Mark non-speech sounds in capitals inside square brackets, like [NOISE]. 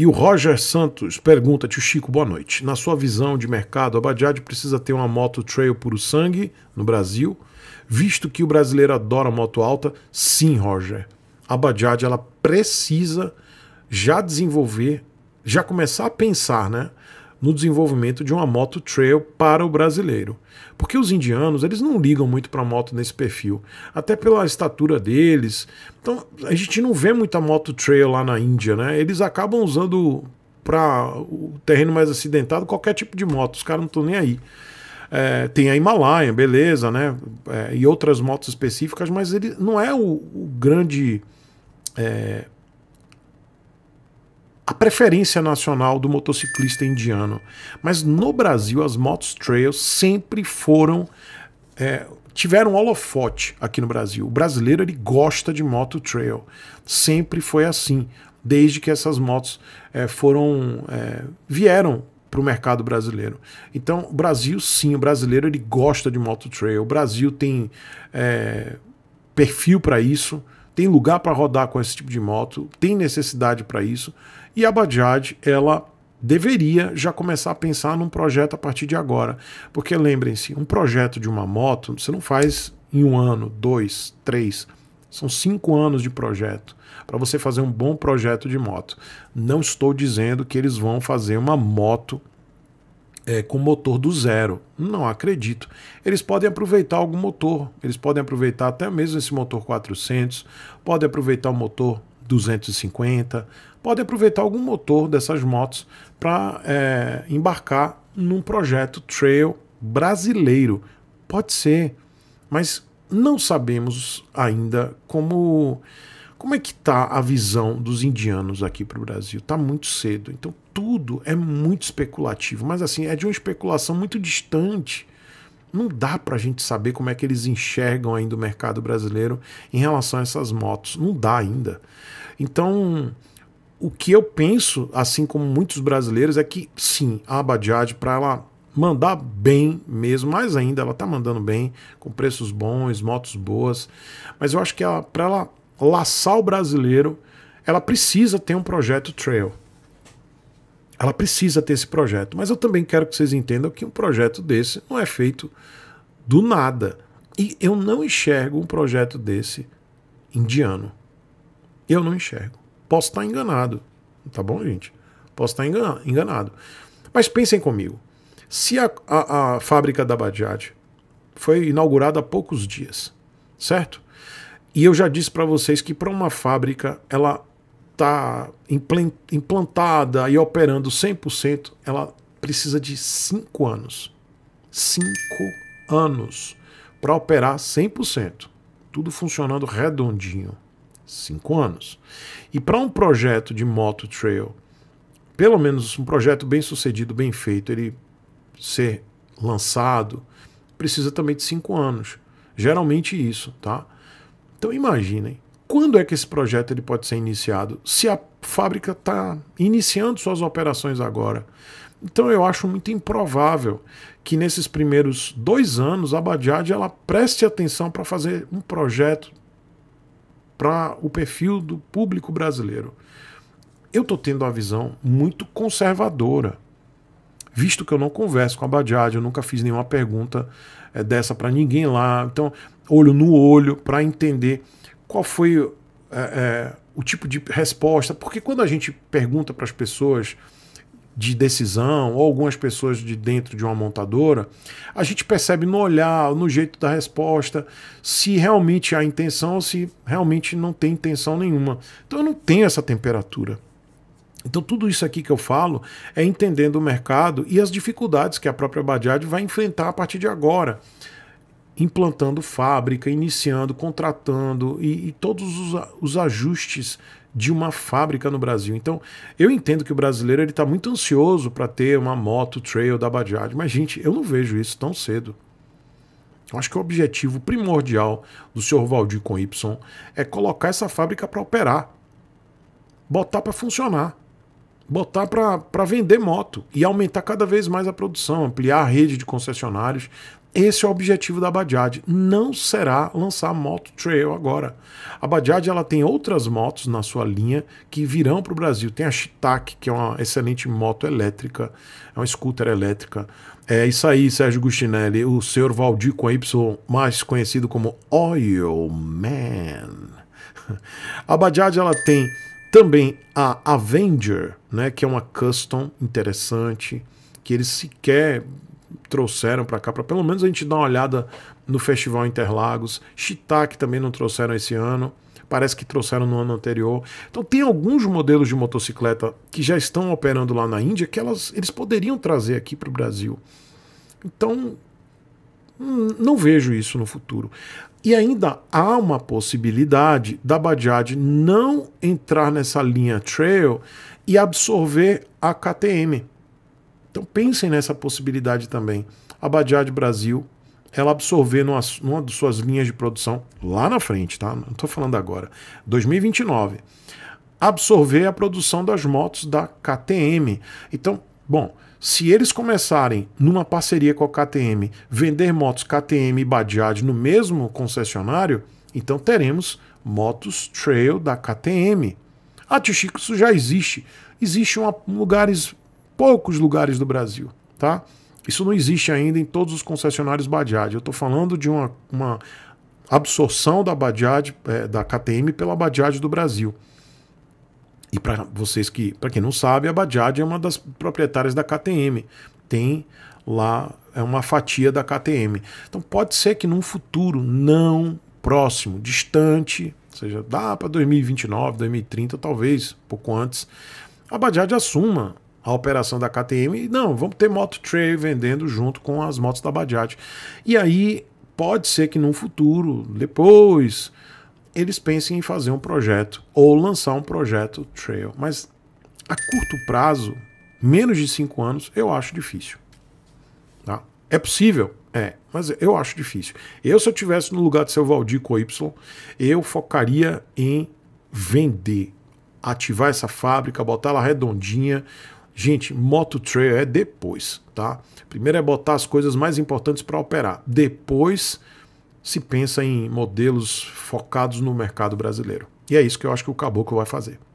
E o Roger Santos pergunta, tio Chico, boa noite. Na sua visão de mercado, a Bajaj precisa ter uma moto trail puro sangue no Brasil, visto que o brasileiro adora moto alta? Sim, Roger. A Bajaj ela precisa já desenvolver, já começar a pensar, né? no desenvolvimento de uma moto trail para o brasileiro. Porque os indianos, eles não ligam muito para moto nesse perfil, até pela estatura deles. Então, a gente não vê muita moto trail lá na Índia, né? Eles acabam usando para o terreno mais acidentado qualquer tipo de moto, os caras não estão nem aí. É, tem a Himalaia, beleza, né? É, e outras motos específicas, mas ele não é o, o grande é, a preferência nacional do motociclista indiano. Mas no Brasil, as motos trails sempre foram. É, tiveram holofote aqui no Brasil. O brasileiro ele gosta de moto trail. Sempre foi assim, desde que essas motos é, foram é, vieram para o mercado brasileiro. Então, o Brasil, sim, o brasileiro ele gosta de moto trail. O Brasil tem é, perfil para isso, tem lugar para rodar com esse tipo de moto, tem necessidade para isso. E a Bajaj, ela deveria já começar a pensar num projeto a partir de agora. Porque lembrem-se, um projeto de uma moto você não faz em um ano, dois, três. São cinco anos de projeto para você fazer um bom projeto de moto. Não estou dizendo que eles vão fazer uma moto é, com motor do zero. Não acredito. Eles podem aproveitar algum motor. Eles podem aproveitar até mesmo esse motor 400. Podem aproveitar o motor 250, pode aproveitar algum motor dessas motos para é, embarcar num projeto trail brasileiro. Pode ser, mas não sabemos ainda como como é que tá a visão dos indianos aqui para o Brasil. Tá muito cedo, então tudo é muito especulativo, mas assim é de uma especulação muito distante. Não dá para a gente saber como é que eles enxergam ainda o mercado brasileiro em relação a essas motos. Não dá ainda. Então, o que eu penso, assim como muitos brasileiros, é que sim, a Abadiad, para ela mandar bem mesmo, mais ainda, ela está mandando bem, com preços bons, motos boas, mas eu acho que para ela laçar o brasileiro, ela precisa ter um projeto trail. Ela precisa ter esse projeto. Mas eu também quero que vocês entendam que um projeto desse não é feito do nada. E eu não enxergo um projeto desse indiano. Eu não enxergo. Posso estar enganado, tá bom, gente? Posso estar enganado. Mas pensem comigo. Se a, a, a fábrica da Bajaj foi inaugurada há poucos dias, certo? E eu já disse para vocês que para uma fábrica ela está implantada e operando 100%, ela precisa de 5 anos. 5 anos para operar 100%. Tudo funcionando redondinho cinco anos. E para um projeto de moto trail, pelo menos um projeto bem sucedido, bem feito, ele ser lançado, precisa também de cinco anos. Geralmente isso, tá? Então imaginem, quando é que esse projeto ele pode ser iniciado? Se a fábrica está iniciando suas operações agora. Então eu acho muito improvável que nesses primeiros dois anos a Bajaj ela preste atenção para fazer um projeto para o perfil do público brasileiro. Eu estou tendo uma visão muito conservadora, visto que eu não converso com a Badiade, eu nunca fiz nenhuma pergunta é, dessa para ninguém lá. Então, olho no olho para entender qual foi é, é, o tipo de resposta, porque quando a gente pergunta para as pessoas de decisão ou algumas pessoas de dentro de uma montadora, a gente percebe no olhar, no jeito da resposta, se realmente há intenção ou se realmente não tem intenção nenhuma. Então eu não tenho essa temperatura. Então tudo isso aqui que eu falo é entendendo o mercado e as dificuldades que a própria Badiad vai enfrentar a partir de agora implantando fábrica, iniciando, contratando e, e todos os, os, ajustes de uma fábrica no Brasil. Então, eu entendo que o brasileiro ele está muito ansioso para ter uma moto trail da Bajaj, mas gente, eu não vejo isso tão cedo. Eu acho que o objetivo primordial do senhor Valdir com Y é colocar essa fábrica para operar, botar para funcionar botar para vender moto e aumentar cada vez mais a produção, ampliar a rede de concessionários. Esse é o objetivo da Bajaj. Não será lançar moto trail agora. A Bajaj ela tem outras motos na sua linha que virão para o Brasil. Tem a Chitac, que é uma excelente moto elétrica, é uma scooter elétrica. É isso aí, Sérgio Gustinelli, o senhor Valdir com Y, mais conhecido como Oil Man. [LAUGHS] A Bajaj ela tem também a Avenger, né, que é uma custom interessante, que eles sequer trouxeram para cá, para pelo menos a gente dar uma olhada no Festival Interlagos. Chitac também não trouxeram esse ano, parece que trouxeram no ano anterior. Então tem alguns modelos de motocicleta que já estão operando lá na Índia que elas, eles poderiam trazer aqui para o Brasil. Então Hum, não vejo isso no futuro. E ainda há uma possibilidade da Bajaj não entrar nessa linha trail e absorver a KTM. Então pensem nessa possibilidade também. A Bajaj Brasil, ela absorver numa, numa de suas linhas de produção lá na frente, tá? Não estou falando agora. 2029. Absorver a produção das motos da KTM. Então, bom, se eles começarem numa parceria com a KTM, vender motos KTM e Bajaj no mesmo concessionário, então teremos motos trail da KTM. Ah, tio Chico, isso já existe. Existem lugares, poucos lugares do Brasil, tá? Isso não existe ainda em todos os concessionários Bajaj. Eu estou falando de uma, uma absorção da Bajaj, é, da KTM pela Bajaj do Brasil. E para vocês que, para quem não sabe, a Bajaj é uma das proprietárias da KTM. Tem lá é uma fatia da KTM. Então pode ser que num futuro não próximo, distante, ou seja, dá para 2029, 2030, talvez, pouco antes, a Bajaj assuma a operação da KTM e não, vamos ter moto trail vendendo junto com as motos da Bajaj. E aí pode ser que num futuro, depois, eles pensem em fazer um projeto ou lançar um projeto trail. Mas a curto prazo, menos de cinco anos, eu acho difícil. Tá? É possível? É, mas eu acho difícil. Eu, se eu tivesse no lugar de seu Valdir com Y, eu focaria em vender, ativar essa fábrica, botar ela redondinha. Gente, moto trail é depois, tá? Primeiro é botar as coisas mais importantes para operar. Depois se pensa em modelos focados no mercado brasileiro. E é isso que eu acho que o Caboclo vai fazer.